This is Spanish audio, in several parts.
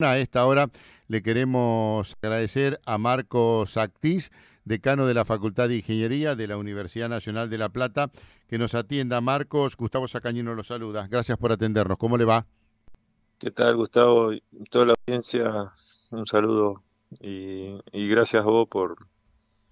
A esta hora le queremos agradecer a Marcos Sactis, decano de la Facultad de Ingeniería de la Universidad Nacional de La Plata, que nos atienda. Marcos, Gustavo Sacañino lo saluda. Gracias por atendernos. ¿Cómo le va? ¿Qué tal, Gustavo? Toda la audiencia, un saludo y, gracias a vos por,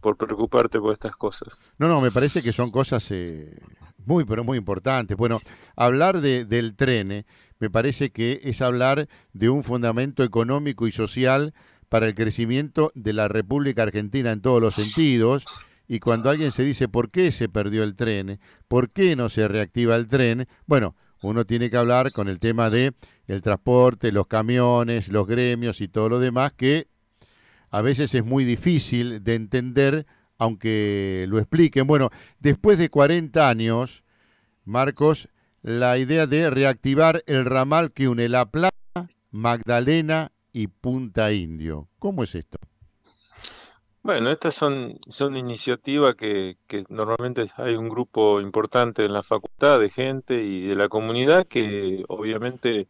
por preocuparte por estas cosas. No, no, me parece que son cosas eh, muy, pero muy importante. Bueno, hablar del tren me parece que es hablar de un fundamento económico y social para el crecimiento de la República Argentina en todos los sentidos. Y cuando alguien se dice por qué se perdió el tren, por qué no se reactiva el tren, bueno, uno tiene que hablar con el tema de el transporte, los camiones, los gremios y todo lo demás que a veces es muy difícil de entender aunque lo expliquen. Bueno, después de 40 años, Marcos, la idea de reactivar el ramal que une La Plata, Magdalena y Punta Indio. ¿Cómo es esto? Bueno, estas son, son iniciativas que, normalmente hay un grupo importante en la facultad de gente y de la comunidad que obviamente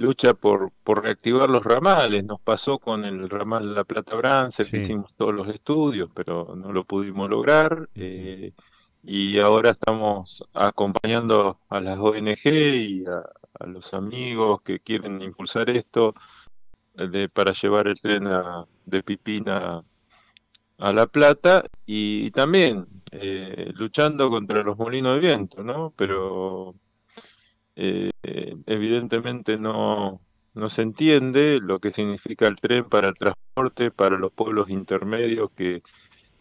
lucha por, por reactivar los ramales. Nos pasó con el ramal La Plata Brance, hicimos todos los estudios, pero no lo pudimos lograr. Eh, y ahora estamos acompañando a las ONG y a, los amigos que quieren impulsar esto para llevar el tren de Pipina a La Plata y, también eh, luchando contra los molinos de viento, ¿no? Pero eh, evidentemente no, no se entiende lo que significa el tren para el transporte, para los pueblos intermedios que,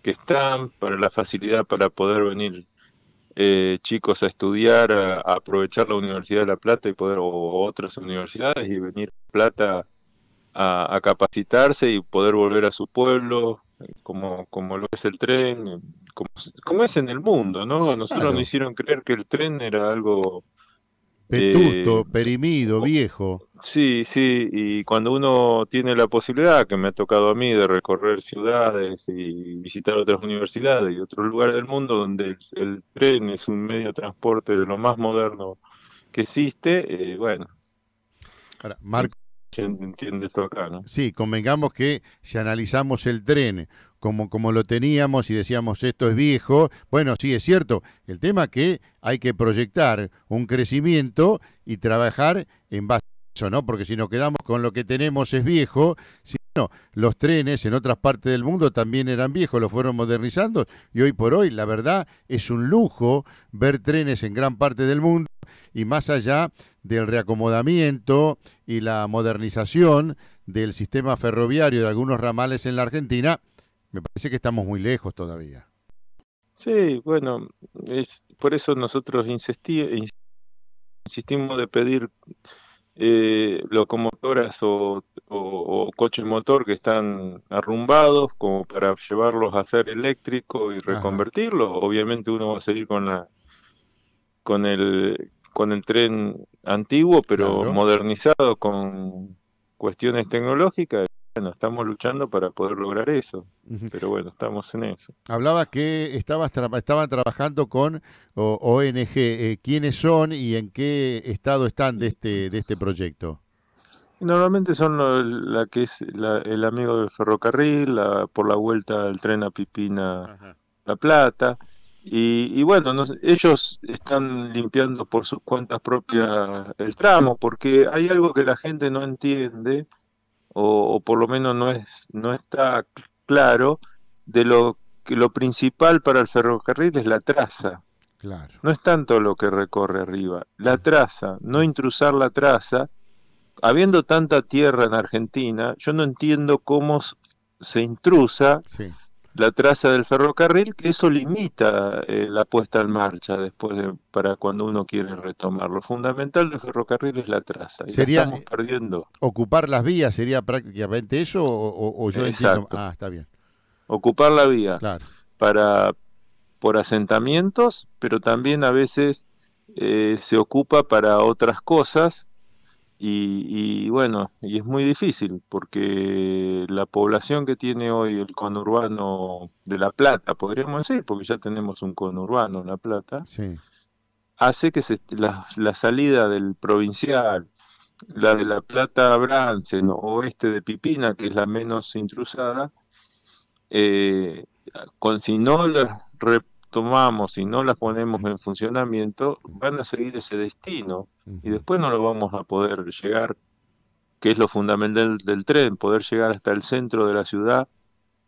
están, para la facilidad para poder venir eh, chicos a estudiar, a, aprovechar la Universidad de La Plata y poder, o otras universidades y venir a Plata a, capacitarse y poder volver a su pueblo, como, como lo es el tren, como, es en el mundo, ¿no? Nosotros nos hicieron creer que el tren era algo Petusto, eh, perimido, viejo. Sí, sí, y cuando uno tiene la posibilidad, que me ha tocado a mí, de recorrer ciudades y visitar otras universidades y otros lugares del mundo donde el tren es un medio de transporte de lo más moderno que existe, eh, bueno. Marco. entiende esto acá, Sí, convengamos que si analizamos el tren como, lo teníamos y decíamos esto es viejo. Bueno, sí, es cierto. El tema es que hay que proyectar un crecimiento y trabajar en base a eso, ¿no? Porque si nos quedamos con lo que tenemos es viejo, si los trenes en otras partes del mundo también eran viejos, lo fueron modernizando y hoy por hoy, la verdad, es un lujo ver trenes en gran parte del mundo y más allá del reacomodamiento y la modernización del sistema ferroviario de algunos ramales en la Argentina, me parece que estamos muy lejos todavía. Sí, bueno, es por eso nosotros insistimos de pedir eh, locomotoras o, coches motor que están arrumbados como para llevarlos a ser eléctrico y reconvertirlos. Obviamente uno va a seguir con la con el con el tren antiguo pero modernizado con cuestiones tecnológicas bueno, estamos luchando para poder lograr eso, pero bueno, estamos en eso. Hablaba que estabas estaban trabajando con ONG, eh, ¿quiénes son y en qué estado están de este, de este proyecto? Normalmente son la que es el amigo del ferrocarril, la, por la vuelta del tren a Pipina, La Plata, y, bueno, ellos están limpiando por sus cuentas propias el tramo, porque hay algo que la gente no entiende, o, por lo menos no, es, no está claro, de lo que lo principal para el ferrocarril es la traza. No es tanto lo que recorre arriba, la traza, no intrusar la traza. Habiendo tanta tierra en Argentina, yo no entiendo cómo se intrusa la traza del ferrocarril, que eso limita eh, la puesta en marcha después de, para cuando uno quiere retomar. Lo fundamental del ferrocarril es la traza. Y eh, perdiendo. ¿Ocupar las vías sería prácticamente eso o, yo Exacto. Ah, está bien. Ocupar la vía para, por asentamientos, pero también a veces eh, se ocupa para otras cosas y, bueno, y es muy difícil porque la población que tiene hoy el conurbano de La Plata, podríamos decir, porque ya tenemos un conurbano en La Plata, hace que se, la, salida del provincial, la de La Plata a o este oeste de Pipina, que es la menos intrusada, eh, con si no la, tomamos y no las ponemos en funcionamiento, van a seguir ese destino y después no lo vamos a poder llegar, que es lo fundamental del, tren, poder llegar hasta el centro de la ciudad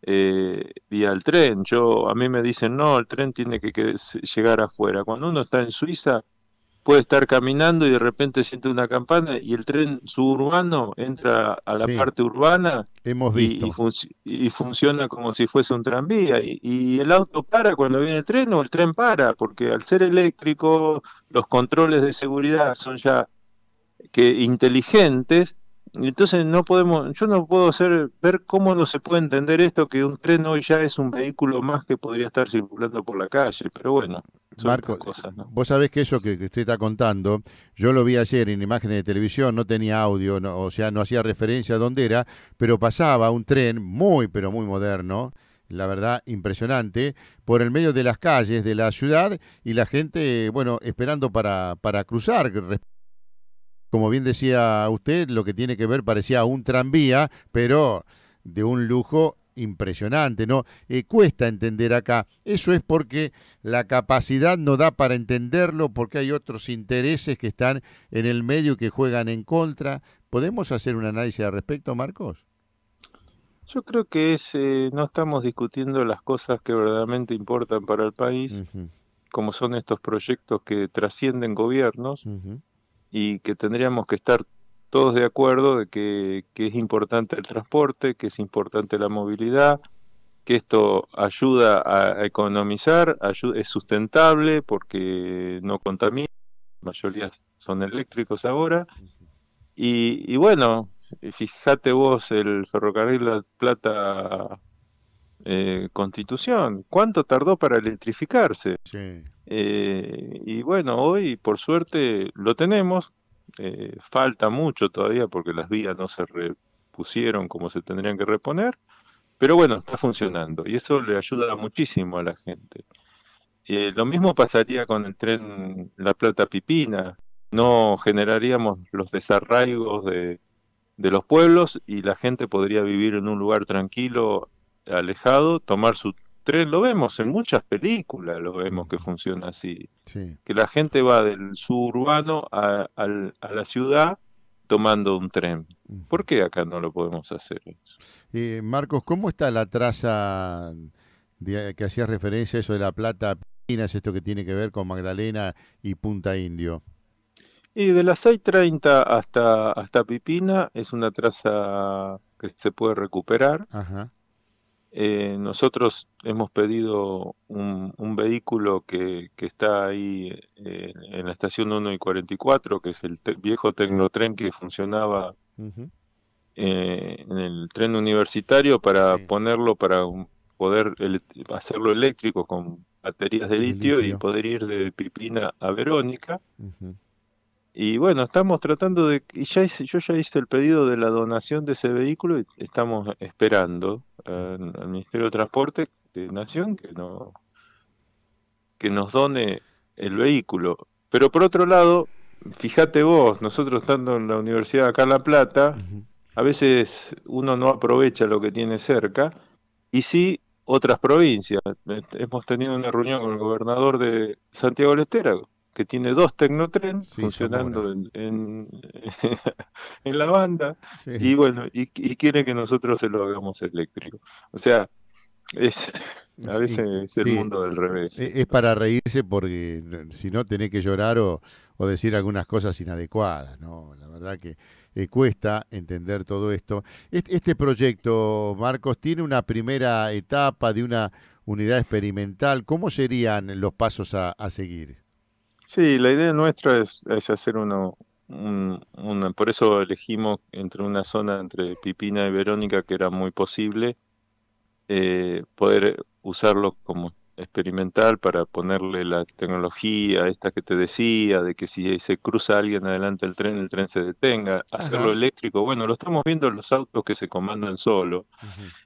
eh, vía el tren. Yo a mí me dicen no, el tren tiene que llegar afuera. Cuando uno está en Suiza puede estar caminando y de repente siente una campana y el tren suburbano entra a la parte urbana Y, funciona como si fuese un tranvía. Y, y, el auto para cuando viene el tren o el tren para, porque al ser eléctrico los controles de seguridad son ya que inteligentes entonces no podemos, yo no puedo hacer, ver cómo no se puede entender esto que un tren hoy ya es un vehículo más que podría estar circulando por la calle, pero bueno. Son cosas, ¿no? vos sabés que eso que, que, usted está contando, yo lo vi ayer en imágenes de televisión, no tenía audio, no, o sea, no hacía referencia a dónde era, pero pasaba un tren muy, pero muy moderno, la verdad, impresionante, por el medio de las calles de la ciudad y la gente, bueno, esperando para, para cruzar como bien decía usted, lo que tiene que ver parecía un tranvía, pero de un lujo impresionante, ¿no? Eh, cuesta entender acá. Eso es porque la capacidad no da para entenderlo, porque hay otros intereses que están en el medio y que juegan en contra. ¿Podemos hacer un análisis al respecto, Marcos? Yo creo que eh, no estamos discutiendo las cosas que verdaderamente importan para el país, como son estos proyectos que trascienden gobiernos y que tendríamos que estar todos de acuerdo de que, es importante el transporte, que es importante la movilidad, que esto ayuda a, economizar, es sustentable porque no contamina, la mayoría son eléctricos ahora. Y, y bueno, fíjate vos el ferrocarril La Plata eh, Constitución, ¿cuánto tardó para electrificarse? Sí. Eh, y bueno, hoy por suerte lo tenemos. Eh, falta mucho todavía porque las vías no se repusieron como se tendrían que reponer. Pero bueno, está funcionando y eso le ayuda muchísimo a la gente. Eh, lo mismo pasaría con el tren La Plata Pipina. No generaríamos los desarraigos de, de los pueblos y la gente podría vivir en un lugar tranquilo, alejado, tomar su tren, lo vemos en muchas películas, lo vemos que funciona así. Que la gente va del suburbano a, a, la ciudad tomando un tren. ¿Por qué acá no lo podemos hacer? Eh, Marcos, ¿cómo está la traza que hacías referencia eso de La Plata, Pipinas, esto que tiene que ver con Magdalena y Punta Indio? Y de las 6.30 hasta, hasta Pipina es una traza que se puede recuperar. Ajá eh, nosotros hemos pedido un, vehículo que, está ahí eh, en la estación 1 y 44, que es el viejo tecnotren que funcionaba eh, en el tren universitario, para ponerlo, para poder hacerlo eléctrico con baterías de litio, y poder ir de Pipina a Verónica. Y bueno, estamos tratando de... Y ya yo ya hice el pedido de la donación de ese vehículo y estamos esperando eh, al, Ministerio de Transporte de Nación que, no, que nos done el vehículo. Pero por otro lado, fíjate vos, nosotros estando en la universidad acá en La Plata, a veces uno no aprovecha lo que tiene cerca, y sí otras provincias. Hemos tenido una reunión con el gobernador de Santiago del Estero, que tiene dos Tecnotren funcionando en, en, la banda y bueno, y, quiere que nosotros se lo hagamos eléctrico. O sea, es a veces es el mundo del revés. E-, es, para reírse porque si no tenés que llorar o, decir algunas cosas inadecuadas, ¿no? La verdad que eh, cuesta entender todo esto. Este, proyecto, Marcos, tiene una primera etapa de una unidad experimental. ¿Cómo serían los pasos a seguir? Sí, la idea nuestra es, hacer uno, una, por eso elegimos entre una zona entre Pipina y Verónica que era muy posible eh, poder usarlo como experimental para ponerle la tecnología, esta que te decía, de que si se cruza alguien adelante el tren, el tren se detenga, hacerlo eléctrico, bueno, lo estamos viendo en los autos que se comandan solo,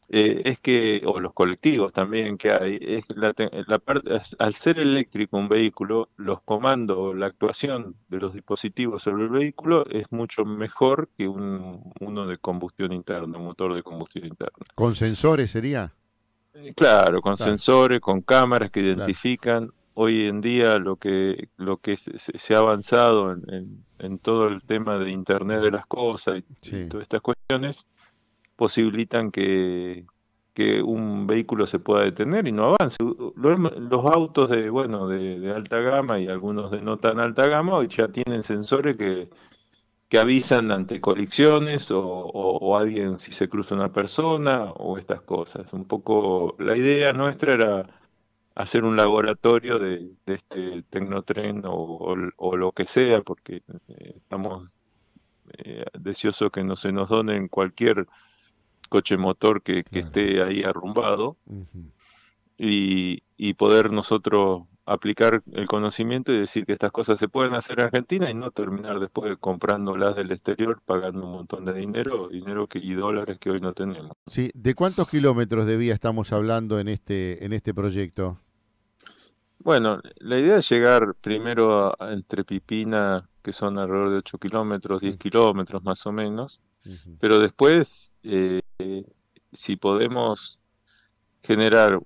eh, es que, o los colectivos también que hay, es la, parte, al ser eléctrico un vehículo, los comandos, la actuación de los dispositivos sobre el vehículo es mucho mejor que un, uno de combustión interna, un motor de combustión interna. ¿Con sensores sería? Claro, con sensores, con cámaras que identifican hoy en día lo que, lo que se, ha avanzado en, todo el tema de Internet de las Cosas y, todas estas cuestiones, posibilitan que, que un vehículo se pueda detener y no avance. Los, autos de bueno de, de, alta gama y algunos de no tan alta gama hoy ya tienen sensores que que avisan ante colecciones o, alguien si se cruza una persona o estas cosas. Un poco la idea nuestra era hacer un laboratorio de, este tecnotren o, lo que sea, porque eh, estamos eh, deseosos que no se nos donen cualquier coche motor que, esté ahí arrumbado y, y poder nosotros aplicar el conocimiento y decir que estas cosas se pueden hacer en Argentina y no terminar después comprándolas del exterior, pagando un montón de dinero, dinero y dólares que hoy no tenemos. Sí, ¿de cuántos kilómetros de vía estamos hablando en este, en este proyecto? Bueno, la idea es llegar primero entre Pipina, que son alrededor de 8 kilómetros, 10 mm. kilómetros más o menos, pero después, eh, si podemos generar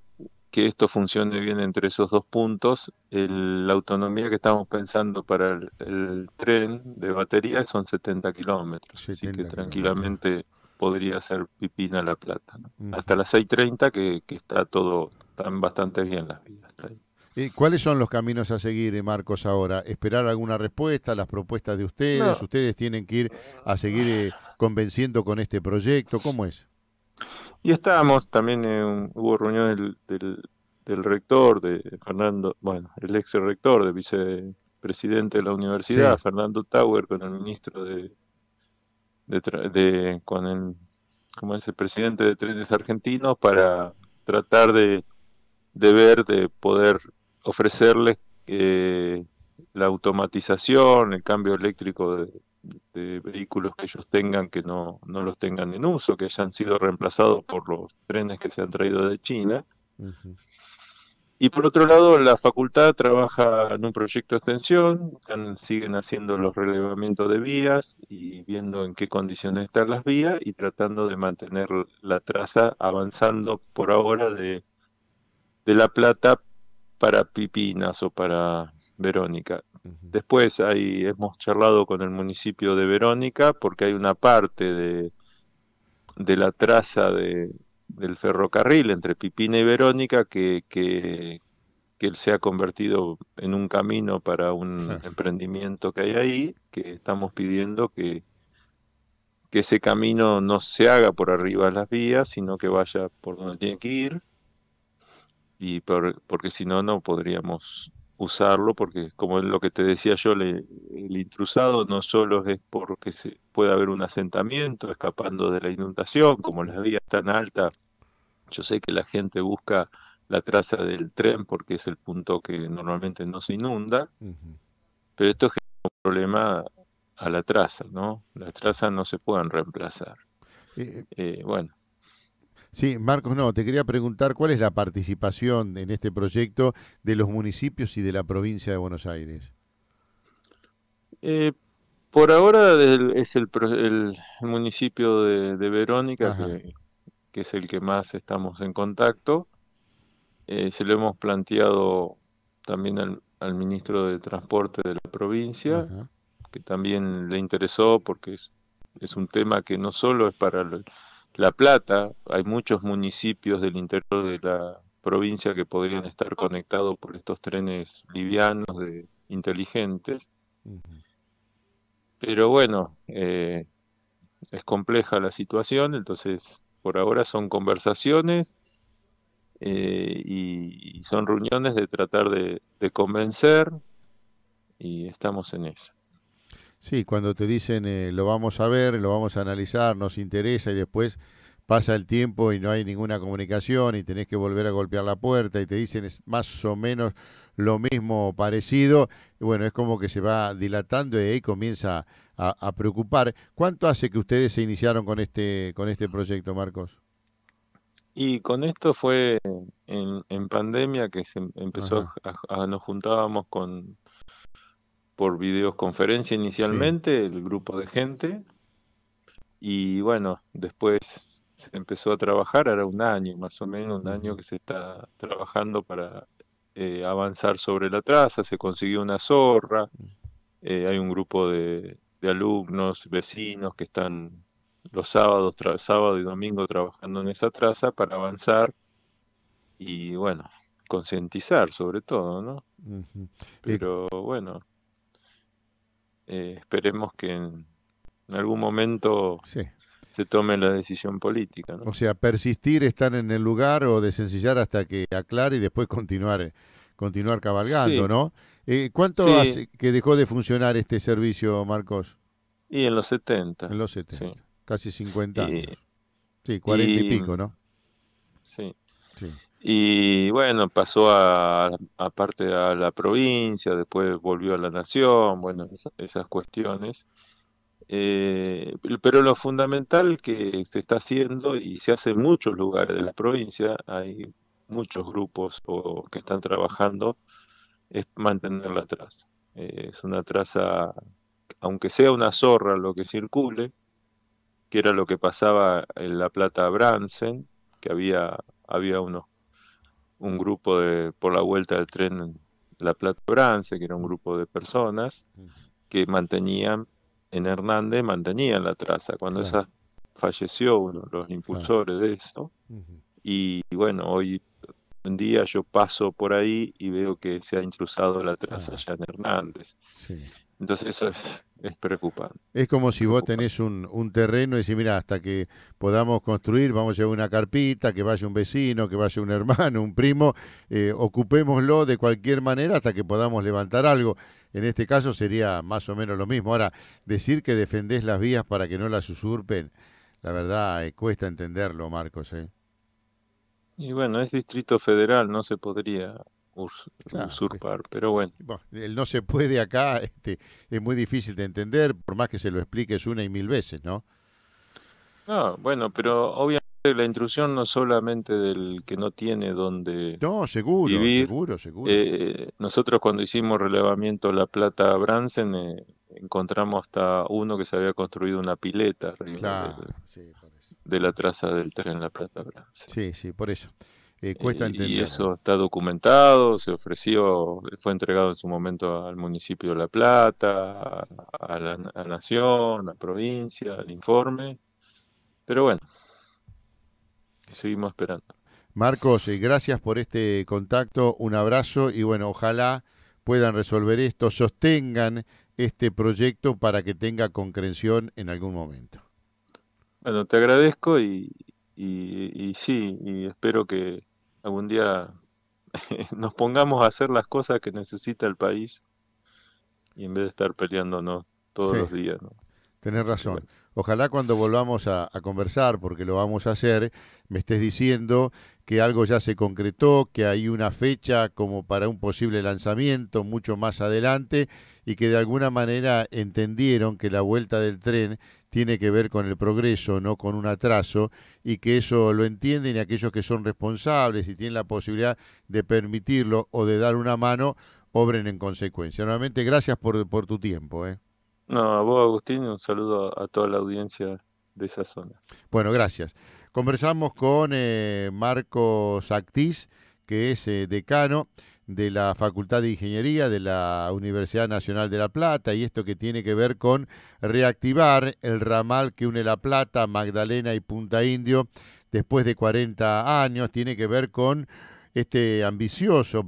que esto funcione bien entre esos dos puntos. la autonomía que estamos pensando para el, tren de batería son 70 kilómetros, así que tranquilamente podría ser Pipina La Plata. Hasta las 6.30 que, que está todo, están bastante bien las vías. ¿Y ¿Cuáles son los caminos a seguir, eh, Marcos, ahora? ¿Esperar alguna respuesta las propuestas de ustedes? ¿Ustedes tienen que ir a seguir eh, convenciendo con este proyecto? ¿Cómo es? Y estábamos, también en, hubo reunión del, del, rector, de Fernando, bueno, el ex rector, de vicepresidente de la universidad, Fernando Tauer, con el ministro de, de, de con el, como es? el presidente de Trenes Argentinos, para tratar de, ver, de poder ofrecerles eh, la automatización, el cambio eléctrico de, de vehículos que ellos tengan que no, no los tengan en uso, que hayan sido reemplazados por los trenes que se han traído de China. Y por otro lado, la facultad trabaja en un proyecto de extensión, siguen haciendo los relevamientos de vías y viendo en qué condiciones están las vías y tratando de mantener la traza avanzando por ahora de, de La Plata para Pipinas o para Verónica. Después ahí hemos charlado con el municipio de Verónica porque hay una parte de, la traza de, del ferrocarril entre Pipina y Verónica que, que, se ha convertido en un camino para un emprendimiento que hay ahí, que estamos pidiendo que, que ese camino no se haga por arriba de las vías, sino que vaya por donde tiene que ir, y porque si no, no podríamos usarlo, porque como es lo que te decía yo, el intrusado no solo es porque se puede haber un asentamiento escapando de la inundación, como las vías tan alta yo sé que la gente busca la traza del tren porque es el punto que normalmente no se inunda, pero esto genera un problema a la traza, ¿no? Las trazas no se pueden reemplazar. Eh, eh, eh, bueno, Sí, Marcos, no, te quería preguntar cuál es la participación en este proyecto de los municipios y de la provincia de Buenos Aires. Eh, por ahora es el, municipio de, Verónica, que, es el que más estamos en contacto. Eh, se lo hemos planteado también al, ministro de Transporte de la provincia, que también le interesó porque es, un tema que no solo es para... el la Plata, hay muchos municipios del interior de la provincia que podrían estar conectados por estos trenes livianos de inteligentes. Pero bueno, eh, es compleja la situación, entonces por ahora son conversaciones eh, y, son reuniones de tratar de, de convencer y estamos en eso. Sí, cuando te dicen eh, lo vamos a ver, lo vamos a analizar, nos interesa y después pasa el tiempo y no hay ninguna comunicación y tenés que volver a golpear la puerta y te dicen es más o menos lo mismo parecido, bueno, es como que se va dilatando y ahí comienza a, preocupar. ¿Cuánto hace que ustedes se iniciaron con este, con este proyecto, Marcos? Y con esto fue en, pandemia que se em, empezó a, a, nos juntábamos con, por videoconferencia inicialmente, el grupo de gente, y bueno, después se empezó a trabajar, era un año más o menos, un año que se está trabajando para eh, avanzar sobre la traza, se consiguió una zorra, eh, hay un grupo de, alumnos, vecinos que están los sábados, sábado y domingo trabajando en esa traza para avanzar y bueno, concientizar sobre todo, ¿no? Eh, Pero bueno, eh, esperemos que en, algún momento se tome la decisión política. O sea, persistir, estar en el lugar o desencillar hasta que aclare y después continuar continuar cabalgando, ¿no? Eh, ¿Cuánto hace que dejó de funcionar este servicio, Marcos? Y en los 70. En los 70, casi 50 años. sí, 40 y, y pico, ¿no? Sí. Sí. Y bueno, pasó a, a, a la provincia, después volvió a la nación, bueno, esas, cuestiones. Eh, pero lo fundamental que se está haciendo y se hace en muchos lugares de la provincia, hay muchos grupos que están trabajando, es mantener la traza. Eh, es una traza, aunque sea una zorra lo que circule, que era lo que pasaba en la Plata Bransen, que había, había unos un grupo de, por la vuelta del tren La Plata-Brance, que era un grupo de personas que mantenían, en Hernández mantenían la traza. Cuando esa falleció uno de los impulsores de eso, y, bueno, hoy en día yo paso por ahí y veo que se ha intrusado la traza allá ah. en Hernández. Entonces eso es es preocupante. Es como si vos tenés un, terreno y decís, mira, hasta que podamos construir, vamos a llevar una carpita, que vaya un vecino, que vaya un hermano, un primo, eh, ocupémoslo de cualquier manera hasta que podamos levantar algo. En este caso sería más o menos lo mismo. Ahora, decir que defendés las vías para que no las usurpen, la verdad eh, cuesta entenderlo, Marcos. ¿eh? Y bueno, es Distrito Federal, no se podría usurpar, pero bueno. bueno. El no se puede acá este, es muy difícil de entender, por más que se lo expliques una y mil veces, ¿no? No, bueno, pero obviamente la intrusión no solamente del que no tiene donde no, seguro, vivir. Eh, nosotros cuando hicimos relevamiento La Plata Bransen eh, encontramos hasta uno que se había construido una pileta de, la traza del tren La Plata Bransen. Sí, sí, por eso. Eh, eh, y eso está documentado, se ofreció, fue entregado en su momento al municipio de La Plata, a la Nación, a la provincia, al informe. Pero bueno, seguimos esperando. Marcos, eh, gracias por este contacto, un abrazo y bueno, ojalá puedan resolver esto, sostengan este proyecto para que tenga concreción en algún momento. Bueno, te agradezco y, y, y sí, y espero que, algún día nos pongamos a hacer las cosas que necesita el país y en vez de estar peleándonos todos los días. ¿no? Tenés razón. Ojalá cuando volvamos a, a, conversar, porque lo vamos a hacer, me estés diciendo que algo ya se concretó, que hay una fecha como para un posible lanzamiento mucho más adelante y que de alguna manera entendieron que la vuelta del tren tiene que ver con el progreso, no con un atraso, y que eso lo entienden y aquellos que son responsables y tienen la posibilidad de permitirlo o de dar una mano, obren en consecuencia. Nuevamente, gracias por, tu tiempo. ¿eh? No, a vos, Agustín, un saludo a toda la audiencia de esa zona. Bueno, gracias. Conversamos con eh, Marco Marcos que es eh, decano de la Facultad de Ingeniería de la Universidad Nacional de La Plata y esto que tiene que ver con reactivar el ramal que une La Plata, Magdalena y Punta Indio después de 40 años, tiene que ver con este ambicioso